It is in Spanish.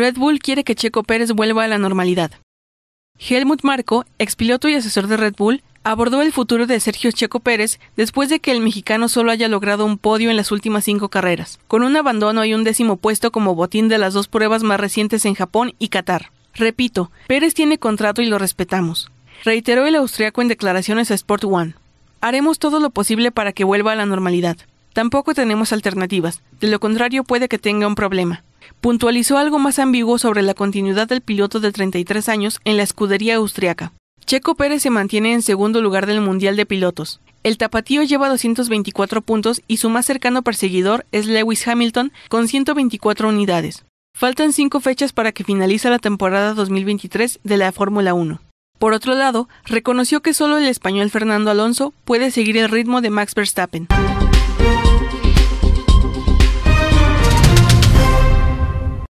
Red Bull quiere que Checo Pérez vuelva a la normalidad. Helmut Marco, expiloto y asesor de Red Bull, abordó el futuro de Sergio Checo Pérez después de que el mexicano solo haya logrado un podio en las últimas cinco carreras, con un abandono y un décimo puesto como botín de las dos pruebas más recientes en Japón y Qatar. Repito, Pérez tiene contrato y lo respetamos, reiteró el austriaco en declaraciones a Sport One. Haremos todo lo posible para que vuelva a la normalidad. Tampoco tenemos alternativas, de lo contrario puede que tenga un problema. Puntualizó algo más ambiguo sobre la continuidad del piloto de 33 años en la escudería austriaca. Checo Pérez se mantiene en segundo lugar del Mundial de Pilotos. El tapatío lleva 224 puntos y su más cercano perseguidor es Lewis Hamilton con 124 unidades. Faltan cinco fechas para que finalice la temporada 2023 de la Fórmula 1. Por otro lado, reconoció que solo el español Fernando Alonso puede seguir el ritmo de Max Verstappen.